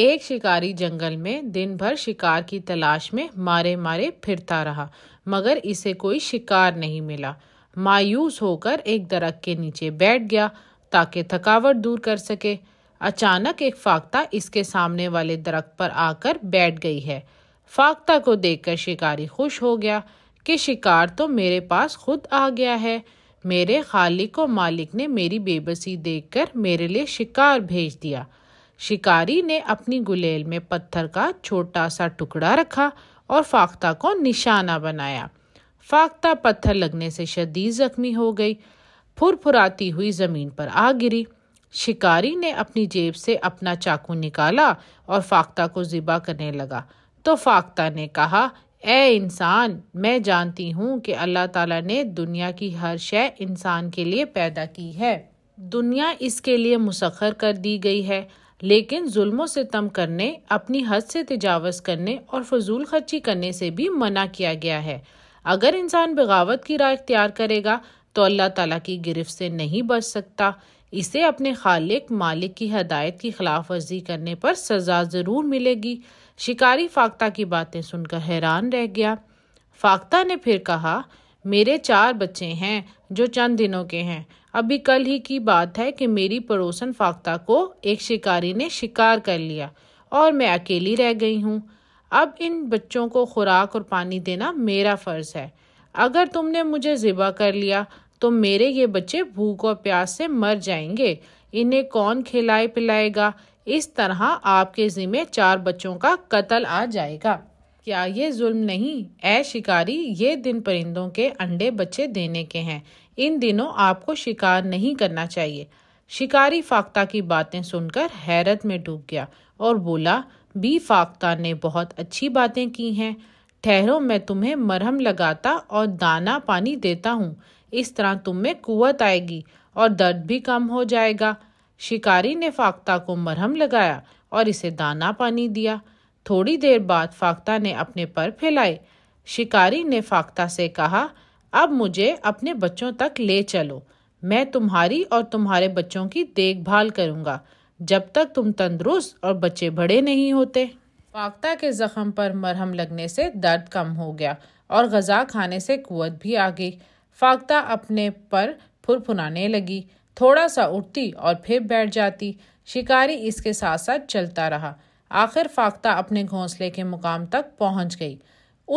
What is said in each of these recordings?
एक शिकारी जंगल में दिन भर शिकार की तलाश में मारे मारे फिरता रहा मगर इसे कोई शिकार नहीं मिला मायूस होकर एक दरख्त के नीचे बैठ गया ताकि थकावट दूर कर सके अचानक एक फाख्ता इसके सामने वाले दरख्त पर आकर बैठ गई है फाख्ता को देखकर शिकारी खुश हो गया कि शिकार तो मेरे पास खुद आ गया है मेरे खालिक को मालिक ने मेरी बेबसी देखकर मेरे लिए शिकार भेज दिया शिकारी ने अपनी गुलेल में पत्थर का छोटा सा टुकड़ा रखा और फाख्ता को निशाना बनाया फाख्ता पत्थर लगने से शदीद जख्मी हो गई फुरफुराती हुई ज़मीन पर आ गिरी शिकारी ने अपनी जेब से अपना चाकू निकाला और फाख्ता को ज़िबा करने लगा तो फाख्ता ने कहा ए इंसान मैं जानती हूँ कि अल्लाह ताला ने दुनिया की हर शय इंसान के लिए पैदा की है दुनिया इसके लिए मुसखर कर दी गई है लेकिन जुल्मों से तम करने अपनी हद से तजावज़ करने और फजूल खर्ची करने से भी मना किया गया है अगर इंसान बगावत की राय अख्तियार करेगा तो अल्लाह तला की गिरफ्त से नहीं बच सकता इसे अपने खालिक मालिक की हदायत की खिलाफ वर्जी करने पर सज़ा ज़रूर मिलेगी शिकारी फाख्ता की बातें सुनकर हैरान रह गया फाख्ता ने फिर कहा मेरे चार बच्चे हैं जो चंद दिनों के हैं अभी कल ही की बात है कि मेरी पड़ोसन फाख्ता को एक शिकारी ने शिकार कर लिया और मैं अकेली रह गई हूँ अब इन बच्चों को खुराक और पानी देना मेरा फ़र्ज़ है अगर तुमने मुझे ज़िबा कर लिया तो मेरे ये बच्चे भूख और प्यास से मर जाएंगे इन्हें कौन खिलाए पिलाएगा इस तरह आपके ज़िम्मे चार बच्चों का कत्ल आ जाएगा क्या ये जुल्म नहीं ए शिकारी ये दिन परिंदों के अंडे बच्चे देने के हैं इन दिनों आपको शिकार नहीं करना चाहिए शिकारी फाख्ता की बातें सुनकर हैरत में डूब गया और बोला बी फाख्ता ने बहुत अच्छी बातें की हैं ठहरो मैं तुम्हें मरहम लगाता और दाना पानी देता हूँ इस तरह तुम में कुवत आएगी और दर्द भी कम हो जाएगा शिकारी ने फाख्ता को मरहम लगाया और इसे दाना पानी दिया थोड़ी देर बाद फाख्ता ने अपने पर फैलाए शिकारी ने फाख्ता से कहा अब मुझे अपने बच्चों तक ले चलो मैं तुम्हारी और तुम्हारे बच्चों की देखभाल करूंगा जब तक तुम तंदुरुस्त और बच्चे बड़े नहीं होते फाख्ता के ज़ख्म पर मरहम लगने से दर्द कम हो गया और गज़ा खाने से कुत भी आ गई फाख्ता अपने पर फुरफुनाने लगी थोड़ा सा उठती और फिर बैठ जाती शिकारी इसके साथ साथ चलता रहा आखिर फाख्ता अपने घोंसले के मुकाम तक पहुंच गई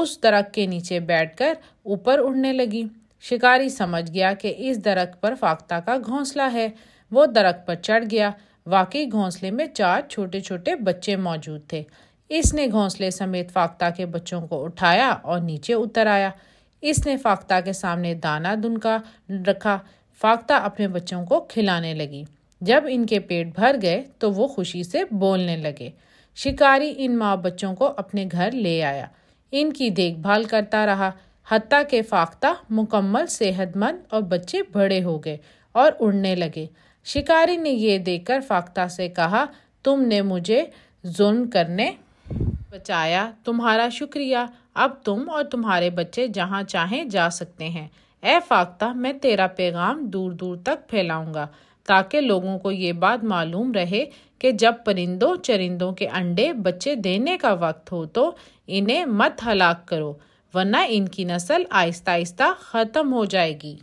उस दरख्त के नीचे बैठकर ऊपर उड़ने लगी शिकारी समझ गया कि इस दरख्त पर फाख्ता का घोंसला है वो दरख्त पर चढ़ गया वाकई घोंसले में चार छोटे छोटे बच्चे मौजूद थे इसने घोंसले समेत फाख्ता के बच्चों को उठाया और नीचे उतर आया इसने फाख्ता के सामने दाना दुनका रखा फाख्ता अपने बच्चों को खिलाने लगी जब इनके पेट भर गए तो वो खुशी से बोलने लगे शिकारी इन माँ बच्चों को अपने घर ले आया इनकी देखभाल करता रहा हती के फाख्ता मुकम्मल सेहतमंद और बच्चे बड़े हो गए और उड़ने लगे शिकारी ने यह देखकर फाख्ता से कहा तुमने मुझे जुल्म करने बचाया तुम्हारा शुक्रिया अब तुम और तुम्हारे बच्चे जहाँ चाहें जा सकते हैं ए फाख्ता मैं तेरा पैगाम दूर दूर तक फैलाऊंगा ताकि लोगों को ये बात मालूम रहे कि जब परिंदों चरिंदों के अंडे बच्चे देने का वक्त हो तो इन्हें मत हलाक करो वरना इनकी नस्ल आहिस्ता आहिस्ता ख़त्म हो जाएगी